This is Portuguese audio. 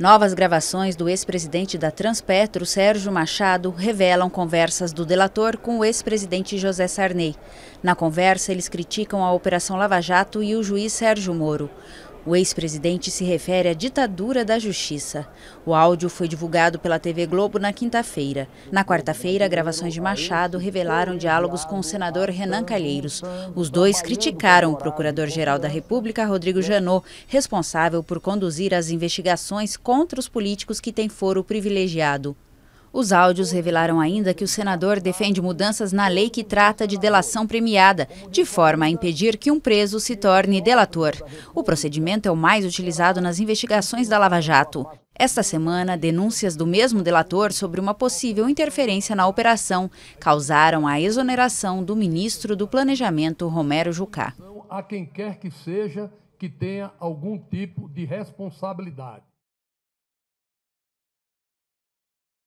Novas gravações do ex-presidente da Transpetro, Sérgio Machado, revelam conversas do delator com o ex-presidente José Sarney. Na conversa, eles criticam a Operação Lava Jato e o juiz Sérgio Moro. O ex-presidente se refere à ditadura da justiça. O áudio foi divulgado pela TV Globo na quinta-feira. Na quarta-feira, gravações de Machado revelaram diálogos com o senador Renan Calheiros. Os dois criticaram o procurador-geral da República, Rodrigo Janot, responsável por conduzir as investigações contra os políticos que têm foro privilegiado. Os áudios revelaram ainda que o senador defende mudanças na lei que trata de delação premiada, de forma a impedir que um preso se torne delator. O procedimento é o mais utilizado nas investigações da Lava Jato. Esta semana, denúncias do mesmo delator sobre uma possível interferência na operação causaram a exoneração do ministro do Planejamento, Romero Jucá. A quem quer que seja que tenha algum tipo de responsabilidade.